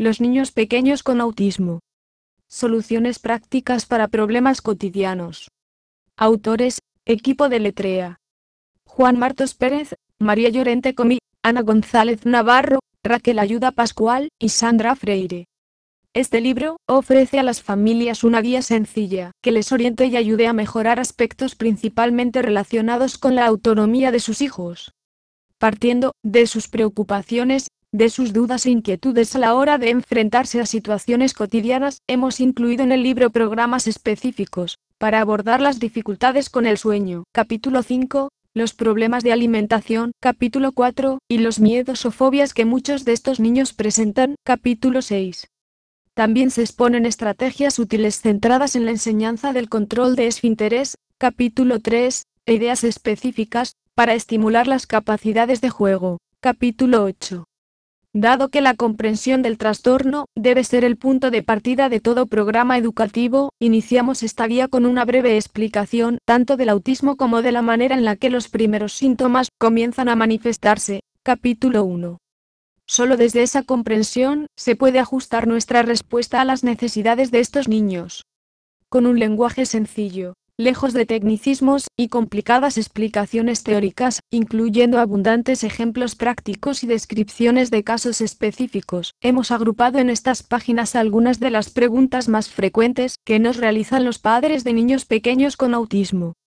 Los niños pequeños con autismo. Soluciones prácticas para problemas cotidianos. Autores, equipo de letrea. Juan Martos Pérez, María Llorente Comí, Ana González Navarro, Raquel Ayuda Pascual y Sandra Freire. Este libro ofrece a las familias una guía sencilla que les oriente y ayude a mejorar aspectos principalmente relacionados con la autonomía de sus hijos. Partiendo de sus preocupaciones, de sus dudas e inquietudes a la hora de enfrentarse a situaciones cotidianas, hemos incluido en el libro programas específicos, para abordar las dificultades con el sueño. Capítulo 5, los problemas de alimentación, capítulo 4, y los miedos o fobias que muchos de estos niños presentan, capítulo 6. También se exponen estrategias útiles centradas en la enseñanza del control de esfínteres, capítulo 3, e ideas específicas, para estimular las capacidades de juego, capítulo 8 dado que la comprensión del trastorno debe ser el punto de partida de todo programa educativo, iniciamos esta guía con una breve explicación tanto del autismo como de la manera en la que los primeros síntomas comienzan a manifestarse. Capítulo 1. Solo desde esa comprensión se puede ajustar nuestra respuesta a las necesidades de estos niños. Con un lenguaje sencillo, lejos de tecnicismos y complicadas explicaciones teóricas, incluyendo abundantes ejemplos prácticos y descripciones de casos específicos. Hemos agrupado en estas páginas algunas de las preguntas más frecuentes que nos realizan los padres de niños pequeños con autismo.